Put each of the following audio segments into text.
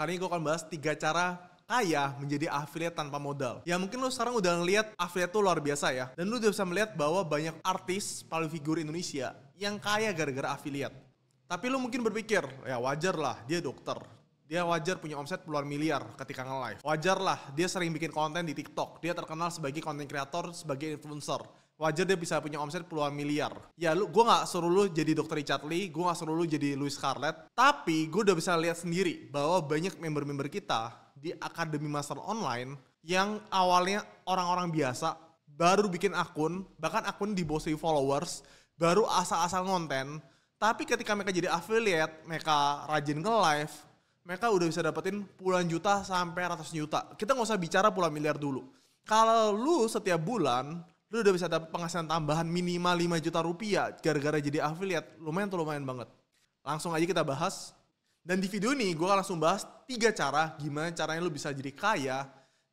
Kali ini gue akan bahas tiga cara kaya menjadi affiliate tanpa modal. Ya mungkin lo sekarang udah ngeliat affiliate tuh luar biasa ya. Dan lo udah bisa melihat bahwa banyak artis, paling figur Indonesia yang kaya gara-gara affiliate. Tapi lo mungkin berpikir, ya wajar lah dia dokter. Dia wajar punya omset puluhan miliar ketika nge-live. Wajar lah dia sering bikin konten di TikTok. Dia terkenal sebagai konten kreator, sebagai influencer wajar dia bisa punya omset puluhan miliar. Ya lu, gue gak suruh lu jadi dokter Richard Lee, gue gak suruh lu jadi Louis Scarlett, tapi gue udah bisa lihat sendiri bahwa banyak member-member kita di Akademi Master Online yang awalnya orang-orang biasa baru bikin akun, bahkan akun di bawah followers, baru asal-asal konten, tapi ketika mereka jadi affiliate, mereka rajin ke live, mereka udah bisa dapetin puluhan juta sampai ratus juta. Kita nggak usah bicara puluhan miliar dulu. Kalau lu setiap bulan lu udah bisa dapat penghasilan tambahan minimal 5 juta rupiah gara-gara jadi affiliate. Lumayan tuh lumayan banget. Langsung aja kita bahas. Dan di video ini gue langsung bahas tiga cara gimana caranya lu bisa jadi kaya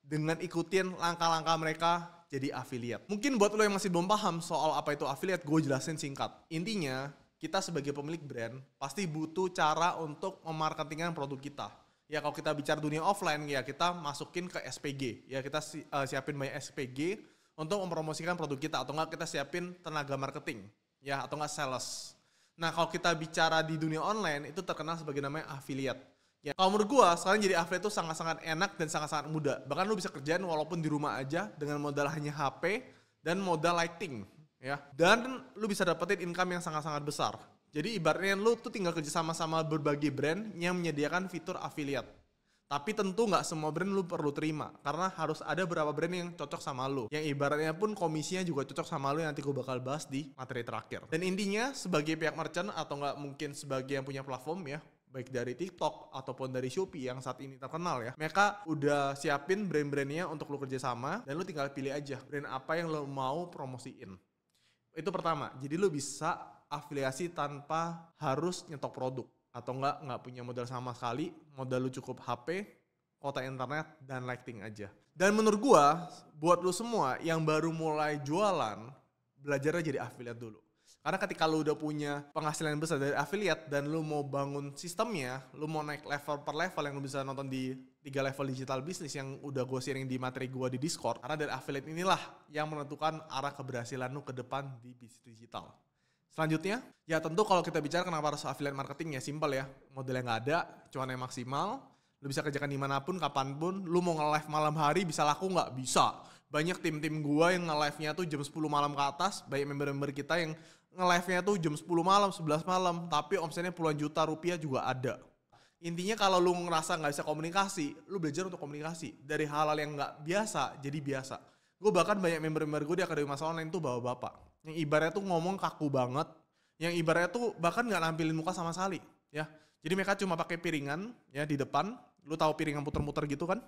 dengan ikutin langkah-langkah mereka jadi affiliate. Mungkin buat lo yang masih belum paham soal apa itu affiliate, gue jelasin singkat. Intinya, kita sebagai pemilik brand pasti butuh cara untuk memarketingkan produk kita. Ya kalau kita bicara dunia offline ya kita masukin ke SPG, ya kita eh, siapin banyak SPG untuk mempromosikan produk kita atau enggak kita siapin tenaga marketing ya atau enggak sales. Nah, kalau kita bicara di dunia online itu terkenal sebagai namanya affiliate. Ya, kalau menurut gua sekarang jadi affiliate itu sangat-sangat enak dan sangat-sangat mudah. Bahkan lu bisa kerjain walaupun di rumah aja dengan modal hanya HP dan modal lighting ya. Dan lu bisa dapetin income yang sangat-sangat besar. Jadi ibaratnya lu tuh tinggal kerja sama sama berbagai brand yang menyediakan fitur affiliate. Tapi tentu nggak semua brand lu perlu terima karena harus ada beberapa brand yang cocok sama lu. Yang ibaratnya pun komisinya juga cocok sama lu yang nanti gue bakal bahas di materi terakhir. Dan intinya sebagai pihak merchant atau nggak mungkin sebagai yang punya platform ya, baik dari TikTok ataupun dari Shopee yang saat ini terkenal ya. Mereka udah siapin brand-brandnya untuk lu kerjasama dan lu tinggal pilih aja brand apa yang lu mau promosiin. Itu pertama. Jadi lu bisa afiliasi tanpa harus nyetok produk atau enggak nggak punya modal sama sekali modal lu cukup HP kota internet dan lighting aja dan menurut gua buat lu semua yang baru mulai jualan belajarnya jadi affiliate dulu karena ketika lu udah punya penghasilan yang besar dari affiliate dan lu mau bangun sistemnya lu mau naik level per level yang lu bisa nonton di tiga level digital bisnis yang udah gue sharing di materi gue di Discord karena dari affiliate inilah yang menentukan arah keberhasilan lu ke depan di bisnis digital Selanjutnya, ya tentu kalau kita bicara kenapa harus affiliate marketing ya simple ya. Modelnya nggak ada, cuannya maksimal, lu bisa kerjakan dimanapun, kapanpun, lu mau nge-live malam hari bisa laku nggak? Bisa. Banyak tim-tim gua yang nge-live-nya tuh jam 10 malam ke atas, banyak member-member kita yang nge-live-nya tuh jam 10 malam, 11 malam, tapi omsetnya puluhan juta rupiah juga ada. Intinya kalau lu ngerasa nggak bisa komunikasi, lu belajar untuk komunikasi. Dari hal-hal yang nggak biasa, jadi biasa. Gue bahkan banyak member-member gue di Akademi Masa Online tuh bawa bapak yang ibaratnya tuh ngomong kaku banget, yang ibaratnya tuh bahkan nggak nampilin muka sama sekali, ya. Jadi mereka cuma pakai piringan ya di depan, lu tahu piringan puter-muter gitu kan?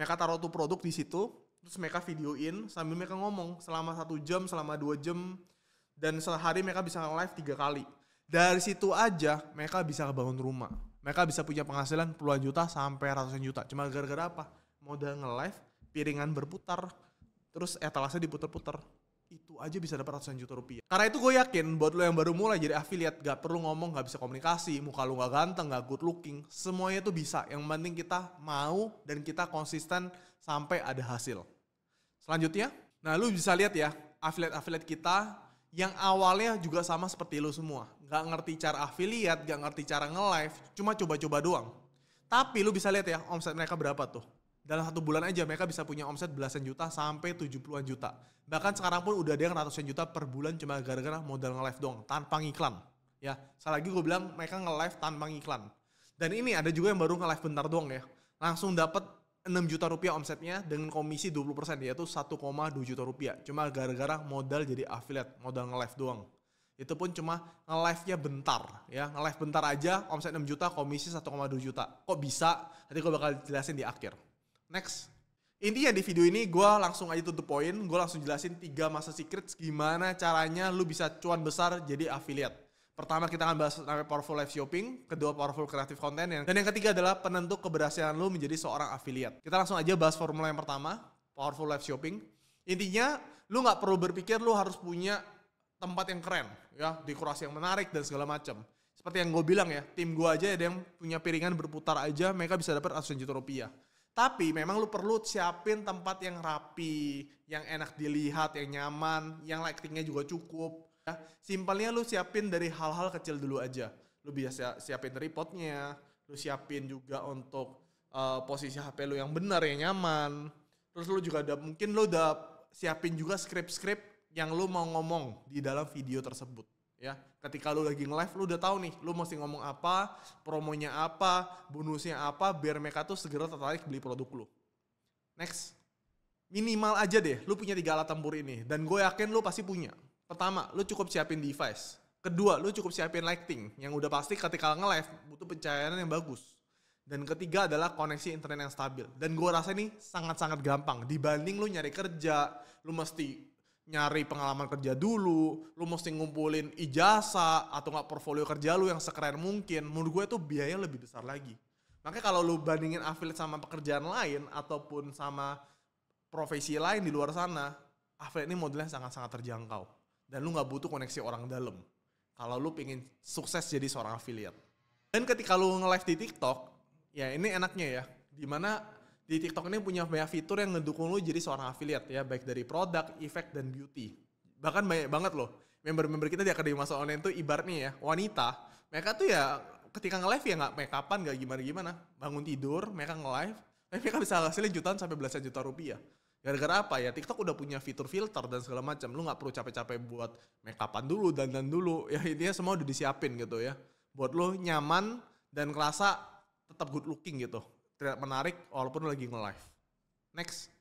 Mereka taruh tuh produk di situ, terus mereka videoin sambil mereka ngomong selama satu jam, selama dua jam, dan sehari mereka bisa live tiga kali. Dari situ aja mereka bisa bangun rumah. Mereka bisa punya penghasilan puluhan juta sampai ratusan juta. Cuma gara-gara apa? Modal nge-live, piringan berputar, terus etalase diputer-puter aja bisa dapat ratusan juta rupiah. Karena itu gue yakin buat lo yang baru mulai jadi affiliate gak perlu ngomong gak bisa komunikasi, muka lo gak ganteng, gak good looking, semuanya itu bisa. Yang penting kita mau dan kita konsisten sampai ada hasil. Selanjutnya, nah lu bisa lihat ya affiliate-affiliate kita yang awalnya juga sama seperti lu semua. Gak ngerti cara affiliate, gak ngerti cara nge-live, cuma coba-coba doang. Tapi lu bisa lihat ya omset mereka berapa tuh dalam satu bulan aja mereka bisa punya omset belasan juta sampai 70-an juta. Bahkan sekarang pun udah ada yang ratusan juta per bulan cuma gara-gara modal nge-live doang tanpa ngiklan. Ya, sekali lagi gue bilang mereka nge-live tanpa ngiklan. Dan ini ada juga yang baru nge-live bentar doang ya. Langsung dapat 6 juta rupiah omsetnya dengan komisi 20% yaitu 1,2 juta rupiah. Cuma gara-gara modal jadi affiliate, modal nge-live doang. Itu pun cuma nge-live-nya bentar ya. Nge-live bentar aja omset 6 juta, komisi 1,2 juta. Kok bisa? Nanti gue bakal jelasin di akhir. Next. Intinya di video ini gue langsung aja tutup poin, gue langsung jelasin tiga masa secret gimana caranya lu bisa cuan besar jadi affiliate. Pertama kita akan bahas namanya powerful live shopping, kedua powerful creative content, dan yang ketiga adalah penentu keberhasilan lu menjadi seorang affiliate. Kita langsung aja bahas formula yang pertama, powerful live shopping. Intinya lu nggak perlu berpikir lu harus punya tempat yang keren, ya dekorasi yang menarik dan segala macam. Seperti yang gue bilang ya, tim gue aja ada yang punya piringan berputar aja, mereka bisa dapat ratusan juta rupiah tapi memang lu perlu siapin tempat yang rapi, yang enak dilihat, yang nyaman, yang lightingnya juga cukup. Ya. Simpelnya lu siapin dari hal-hal kecil dulu aja. Lu biasa siapin tripodnya, lu siapin juga untuk uh, posisi HP lu yang benar, yang nyaman. Terus lu juga ada mungkin lu udah siapin juga script-script yang lu mau ngomong di dalam video tersebut ya ketika lu lagi nge-live lu udah tahu nih lu mesti ngomong apa promonya apa bonusnya apa biar mereka tuh segera tertarik beli produk lu next minimal aja deh lu punya tiga alat tempur ini dan gue yakin lu pasti punya pertama lu cukup siapin device kedua lu cukup siapin lighting yang udah pasti ketika nge-live butuh pencahayaan yang bagus dan ketiga adalah koneksi internet yang stabil dan gue rasa ini sangat-sangat gampang dibanding lu nyari kerja lu mesti nyari pengalaman kerja dulu, lu mesti ngumpulin ijazah atau nggak portfolio kerja lu yang sekeren mungkin, menurut gue itu biaya lebih besar lagi. Makanya kalau lu bandingin affiliate sama pekerjaan lain ataupun sama profesi lain di luar sana, affiliate ini modelnya sangat-sangat terjangkau. Dan lu nggak butuh koneksi orang dalam. Kalau lu pingin sukses jadi seorang affiliate. Dan ketika lu nge-live di TikTok, ya ini enaknya ya, dimana di TikTok ini punya banyak fitur yang ngedukung lo jadi seorang affiliate ya, baik dari produk, efek dan beauty. Bahkan banyak banget loh, member-member kita di Akademi Masa Online itu ibaratnya ya, wanita, mereka tuh ya ketika nge-live ya nggak make upan, nggak gimana-gimana. Bangun tidur, mereka nge-live, mereka bisa hasilnya jutaan sampai belasan juta rupiah. Gara-gara apa ya? TikTok udah punya fitur filter dan segala macam. Lu nggak perlu capek-capek buat make upan dulu, dan dan dulu. Ya intinya semua udah disiapin gitu ya. Buat lo nyaman dan kerasa tetap good looking gitu terlihat menarik walaupun lagi nge-live. Next.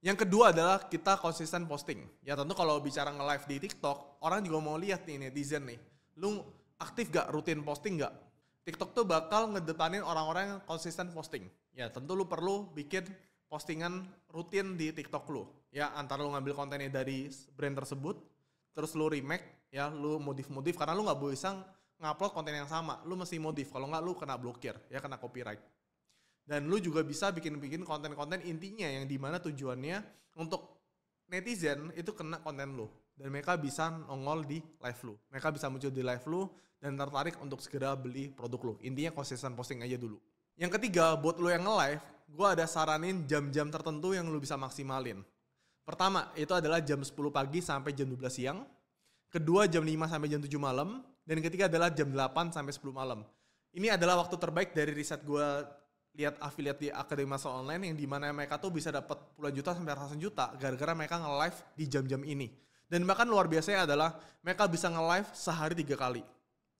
Yang kedua adalah kita konsisten posting. Ya tentu kalau bicara nge-live di TikTok, orang juga mau lihat nih netizen nih. Lu aktif gak rutin posting gak? TikTok tuh bakal ngedepanin orang-orang yang konsisten posting. Ya tentu lu perlu bikin postingan rutin di TikTok lu. Ya antara lu ngambil kontennya dari brand tersebut, terus lu remake, ya lu modif-modif karena lu gak bisa ngupload konten yang sama. Lu mesti modif, kalau nggak lu kena blokir, ya kena copyright dan lu juga bisa bikin-bikin konten-konten intinya yang dimana tujuannya untuk netizen itu kena konten lu dan mereka bisa nongol di live lu mereka bisa muncul di live lu dan tertarik untuk segera beli produk lu intinya konsisten posting aja dulu yang ketiga buat lu yang nge-live gue ada saranin jam-jam tertentu yang lu bisa maksimalin pertama itu adalah jam 10 pagi sampai jam 12 siang kedua jam 5 sampai jam 7 malam dan ketiga adalah jam 8 sampai 10 malam ini adalah waktu terbaik dari riset gue lihat affiliate di Akademi Masa Online yang dimana mereka tuh bisa dapat puluhan juta sampai ratusan juta gara-gara mereka nge-live di jam-jam ini. Dan bahkan luar biasanya adalah mereka bisa nge-live sehari tiga kali.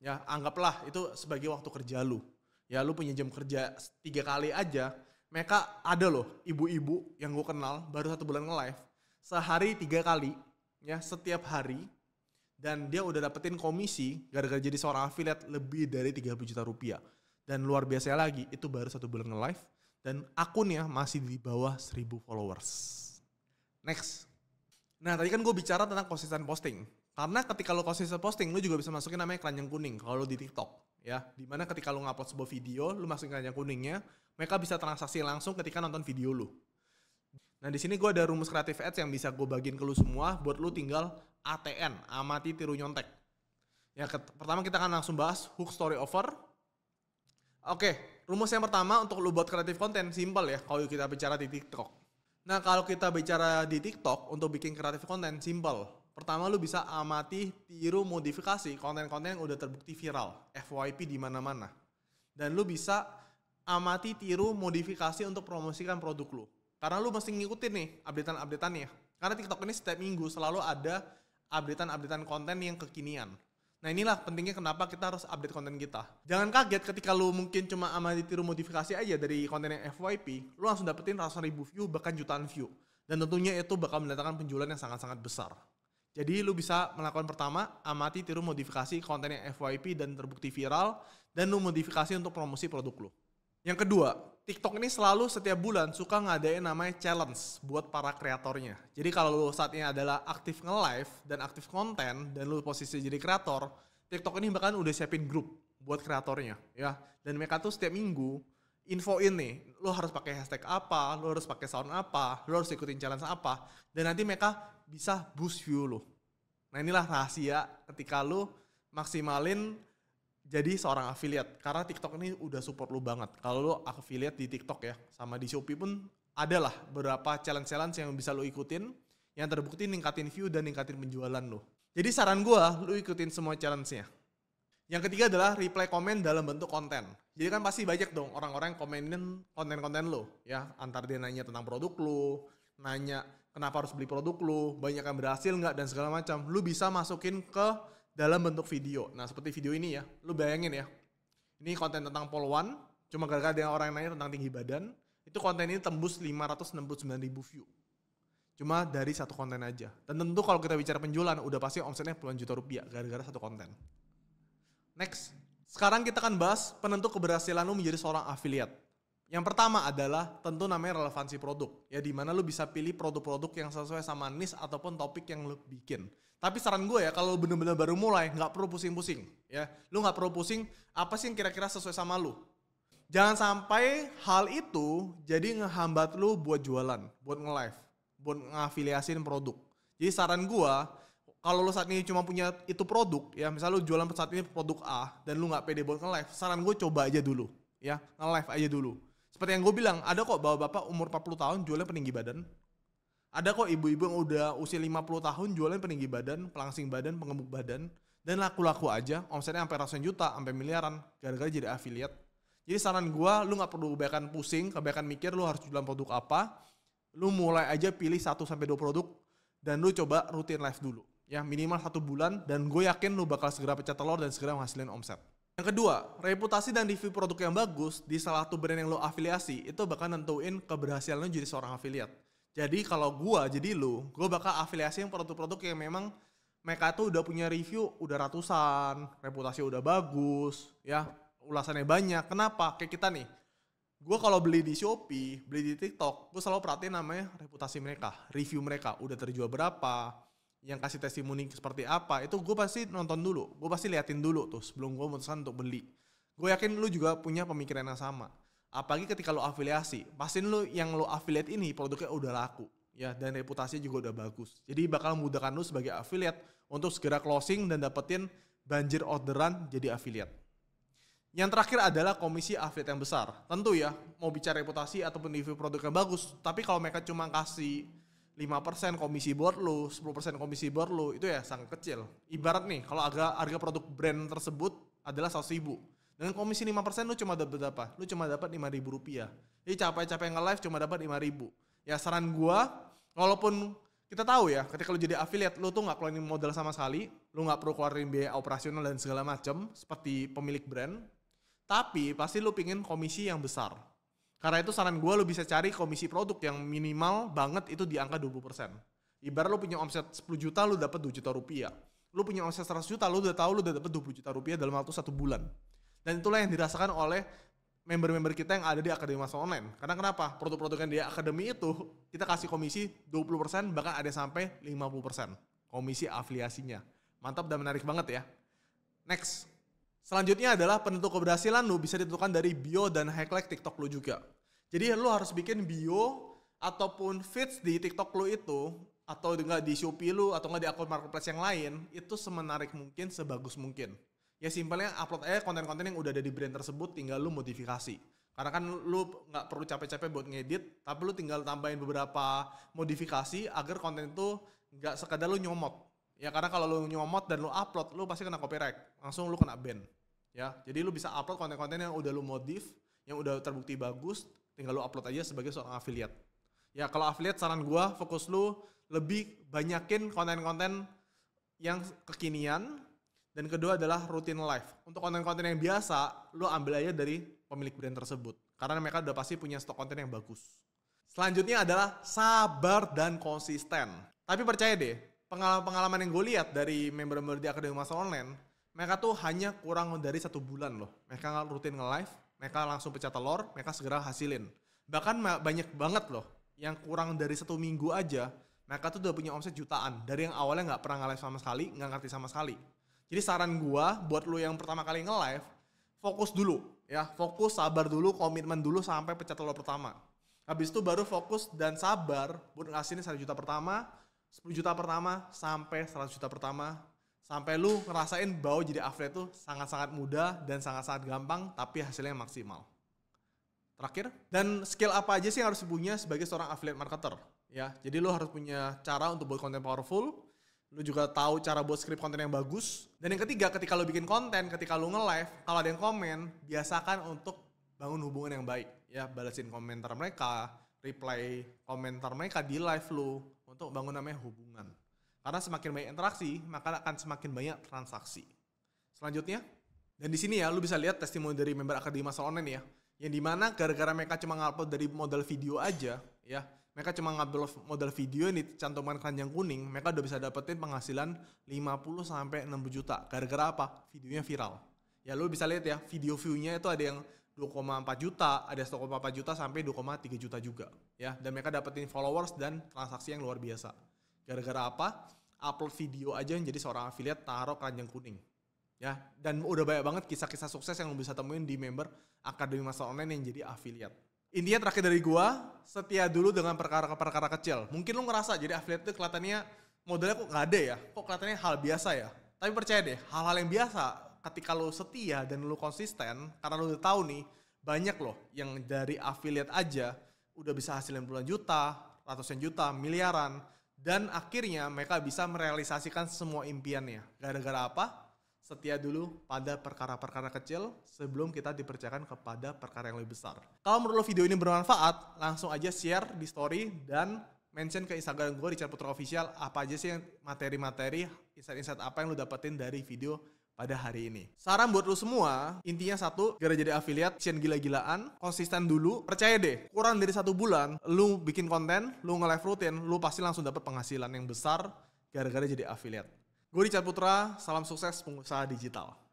Ya, anggaplah itu sebagai waktu kerja lu. Ya, lu punya jam kerja tiga kali aja. Mereka ada loh ibu-ibu yang gue kenal baru satu bulan nge-live. Sehari tiga kali, ya setiap hari. Dan dia udah dapetin komisi gara-gara jadi seorang affiliate lebih dari 30 juta rupiah dan luar biasa lagi, itu baru satu bulan nge-live. Dan akunnya masih di bawah 1000 followers. Next. Nah tadi kan gue bicara tentang konsisten posting. Karena ketika lo konsisten posting, lo juga bisa masukin namanya keranjang kuning kalau lo di TikTok. ya Dimana ketika lo ngupload sebuah video, lo masukin keranjang kuningnya, mereka bisa transaksi langsung ketika nonton video lo. Nah di sini gue ada rumus kreatif ads yang bisa gue bagiin ke lo semua, buat lo tinggal ATN, amati tiru nyontek. Ya pertama kita akan langsung bahas hook story over, Oke, rumus yang pertama untuk lu buat kreatif konten simple ya kalau kita bicara di TikTok. Nah, kalau kita bicara di TikTok untuk bikin kreatif konten simple. Pertama lu bisa amati, tiru, modifikasi konten-konten yang udah terbukti viral, FYP di mana-mana. Dan lu bisa amati, tiru, modifikasi untuk promosikan produk lu. Karena lu mesti ngikutin nih updatean-updateannya. Karena TikTok ini setiap minggu selalu ada updatean-updatean konten yang kekinian. Nah inilah pentingnya kenapa kita harus update konten kita. Jangan kaget ketika lu mungkin cuma ama ditiru modifikasi aja dari konten yang FYP, lu langsung dapetin ratusan ribu view bahkan jutaan view. Dan tentunya itu bakal mendatangkan penjualan yang sangat-sangat besar. Jadi lu bisa melakukan pertama, amati tiru modifikasi konten yang FYP dan terbukti viral, dan lu modifikasi untuk promosi produk lu. Yang kedua, TikTok ini selalu setiap bulan suka ngadain namanya challenge buat para kreatornya. Jadi kalau lu saat ini adalah aktif nge-live dan aktif konten dan lu posisi jadi kreator, TikTok ini bahkan udah siapin grup buat kreatornya ya. Dan mereka tuh setiap minggu info ini lu harus pakai hashtag apa, lu harus pakai sound apa, lu harus ikutin challenge apa dan nanti mereka bisa boost view lu. Nah inilah rahasia ketika lu maksimalin jadi seorang affiliate karena TikTok ini udah support lu banget. Kalau lu affiliate di TikTok ya, sama di Shopee pun adalah beberapa challenge-challenge yang bisa lu ikutin yang terbukti ningkatin view dan ningkatin penjualan lu. Jadi saran gua lu ikutin semua challenge-nya. Yang ketiga adalah reply komen dalam bentuk konten. Jadi kan pasti banyak dong orang-orang yang komenin konten-konten lu ya. Antar dia nanya tentang produk lu, nanya kenapa harus beli produk lu, banyak yang berhasil nggak dan segala macam. Lu bisa masukin ke dalam bentuk video. Nah seperti video ini ya, lu bayangin ya, ini konten tentang polwan, cuma gara-gara ada orang yang nanya tentang tinggi badan, itu konten ini tembus 569 ribu view. Cuma dari satu konten aja. Dan tentu kalau kita bicara penjualan, udah pasti omsetnya puluhan juta rupiah gara-gara satu konten. Next, sekarang kita akan bahas penentu keberhasilan lu menjadi seorang affiliate. Yang pertama adalah tentu namanya relevansi produk. Ya di mana lu bisa pilih produk-produk yang sesuai sama niche ataupun topik yang lu bikin. Tapi saran gue ya kalau bener-bener baru mulai nggak perlu pusing-pusing. ya Lu nggak perlu pusing apa sih yang kira-kira sesuai sama lu. Jangan sampai hal itu jadi ngehambat lu buat jualan, buat nge-live, buat ngafiliasin produk. Jadi saran gue kalau lo saat ini cuma punya itu produk, ya misal lu jualan saat ini produk A dan lu nggak pede buat nge-live, saran gue coba aja dulu. Ya, nge-live aja dulu seperti yang gue bilang, ada kok bapak-bapak umur 40 tahun jualnya peninggi badan. Ada kok ibu-ibu yang udah usia 50 tahun jualnya peninggi badan, pelangsing badan, pengemuk badan. Dan laku-laku aja, omsetnya sampai ratusan juta, sampai miliaran, gara-gara jadi affiliate. Jadi saran gue, lu gak perlu kebanyakan pusing, kebanyakan mikir lu harus jualan produk apa. Lu mulai aja pilih 1-2 produk, dan lu coba rutin live dulu. Ya, minimal satu bulan, dan gue yakin lu bakal segera pecah telur dan segera menghasilkan omset. Yang kedua, reputasi dan review produk yang bagus di salah satu brand yang lo afiliasi itu bakal nentuin keberhasilan lo jadi seorang afiliat. Jadi kalau gua jadi lo gua bakal afiliasi yang produk-produk yang memang mereka tuh udah punya review udah ratusan, reputasi udah bagus, ya ulasannya banyak. Kenapa? Kayak kita nih, gua kalau beli di Shopee, beli di TikTok, gue selalu perhatiin namanya reputasi mereka, review mereka, udah terjual berapa, yang kasih testimoni seperti apa itu gue pasti nonton dulu gue pasti liatin dulu tuh sebelum gue memutuskan untuk beli gue yakin lu juga punya pemikiran yang sama apalagi ketika lu afiliasi pastiin lu yang lu affiliate ini produknya udah laku ya dan reputasinya juga udah bagus jadi bakal memudahkan lu sebagai affiliate untuk segera closing dan dapetin banjir orderan jadi affiliate yang terakhir adalah komisi affiliate yang besar tentu ya mau bicara reputasi ataupun review produknya bagus tapi kalau mereka cuma kasih 5% komisi buat lu, 10% komisi buat lu, itu ya sangat kecil. Ibarat nih, kalau harga, harga produk brand tersebut adalah 100 ribu. Dengan komisi 5% lu cuma dapat berapa? Lu cuma dapat 5 ribu rupiah. Jadi capek-capek nge-live cuma dapat 5 ribu. Ya saran gua, walaupun kita tahu ya, ketika lu jadi affiliate, lu tuh gak keluarin modal sama sekali, lu gak perlu keluarin biaya operasional dan segala macem, seperti pemilik brand. Tapi pasti lu pingin komisi yang besar karena itu saran gue lo bisa cari komisi produk yang minimal banget itu di angka 20%. Ibarat lo punya omset 10 juta lo dapat 2 juta rupiah. Lo punya omset 100 juta lo udah tau lo udah dapat 20 juta rupiah dalam waktu satu bulan. Dan itulah yang dirasakan oleh member-member kita yang ada di Akademi Masa Online. Karena kenapa? Produk-produk yang di Akademi itu kita kasih komisi 20% bahkan ada sampai 50% komisi afiliasinya. Mantap dan menarik banget ya. Next, Selanjutnya adalah penentu keberhasilan lu bisa ditentukan dari bio dan highlight TikTok lu juga. Jadi lu harus bikin bio ataupun feeds di TikTok lu itu atau enggak di Shopee lu atau enggak di akun marketplace yang lain itu semenarik mungkin, sebagus mungkin. Ya simpelnya upload aja konten-konten yang udah ada di brand tersebut tinggal lu modifikasi. Karena kan lu nggak perlu capek-capek buat ngedit, tapi lu tinggal tambahin beberapa modifikasi agar konten itu nggak sekadar lu nyomot. Ya karena kalau lu nyomot dan lu upload, lu pasti kena copyright. Langsung lu kena ban ya jadi lu bisa upload konten-konten yang udah lu modif yang udah terbukti bagus tinggal lu upload aja sebagai seorang affiliate ya kalau affiliate saran gua fokus lu lebih banyakin konten-konten yang kekinian dan kedua adalah rutin live untuk konten-konten yang biasa lu ambil aja dari pemilik brand tersebut karena mereka udah pasti punya stok konten yang bagus selanjutnya adalah sabar dan konsisten tapi percaya deh pengalaman-pengalaman yang gue lihat dari member-member di Akademi Masa Online mereka tuh hanya kurang dari satu bulan loh. Mereka rutin nge-live, mereka langsung pecah telur, mereka segera hasilin. Bahkan banyak banget loh, yang kurang dari satu minggu aja, mereka tuh udah punya omset jutaan. Dari yang awalnya nggak pernah nge-live sama sekali, nggak ngerti sama sekali. Jadi saran gua buat lo yang pertama kali nge-live, fokus dulu ya, fokus, sabar dulu, komitmen dulu sampai pecah telur pertama. Habis itu baru fokus dan sabar buat ini satu juta pertama, 10 juta pertama sampai 100 juta pertama sampai lu ngerasain bau jadi affiliate tuh sangat-sangat mudah dan sangat-sangat gampang tapi hasilnya maksimal. Terakhir, dan skill apa aja sih yang harus punya sebagai seorang affiliate marketer? Ya, jadi lu harus punya cara untuk buat konten powerful, lu juga tahu cara buat script konten yang bagus. Dan yang ketiga, ketika lu bikin konten, ketika lu nge-live, kalau ada yang komen, biasakan untuk bangun hubungan yang baik. Ya, balesin komentar mereka, reply komentar mereka di live lu untuk bangun namanya hubungan. Karena semakin banyak interaksi, maka akan semakin banyak transaksi. Selanjutnya, dan di sini ya, lu bisa lihat testimoni dari member Akademi Masa Online ya, yang dimana gara-gara mereka cuma ngupload dari modal video aja, ya, mereka cuma ngambil modal video ini cantuman keranjang kuning, mereka udah bisa dapetin penghasilan 50 sampai 60 juta. Gara-gara apa? Videonya viral. Ya lu bisa lihat ya, video view-nya itu ada yang 2,4 juta, ada 1,4 juta sampai 2,3 juta juga, ya. Dan mereka dapetin followers dan transaksi yang luar biasa. Gara-gara apa? Upload video aja yang jadi seorang affiliate taruh keranjang kuning. Ya, dan udah banyak banget kisah-kisah sukses yang lo bisa temuin di member Akademi masa Online yang jadi affiliate. Intinya terakhir dari gua, setia dulu dengan perkara-perkara kecil. Mungkin lo ngerasa jadi affiliate itu kelihatannya modelnya kok nggak ada ya, kok kelihatannya hal biasa ya. Tapi percaya deh, hal-hal yang biasa ketika lo setia dan lo konsisten, karena lo udah tahu nih, banyak loh yang dari affiliate aja udah bisa hasilin puluhan juta, ratusan juta, miliaran. Dan akhirnya mereka bisa merealisasikan semua impiannya. Gara-gara apa? Setia dulu pada perkara-perkara kecil sebelum kita dipercayakan kepada perkara yang lebih besar. Kalau menurut lo video ini bermanfaat, langsung aja share di story dan mention ke Instagram gue Richard Putra Official apa aja sih materi-materi, insight-insight apa yang lo dapetin dari video pada hari ini. Saran buat lo semua, intinya satu, gara jadi afiliat cian gila-gilaan, konsisten dulu, percaya deh, kurang dari satu bulan, lu bikin konten, lu nge-live rutin, lu pasti langsung dapet penghasilan yang besar gara-gara jadi afiliat. Gue Richard Putra, salam sukses pengusaha digital.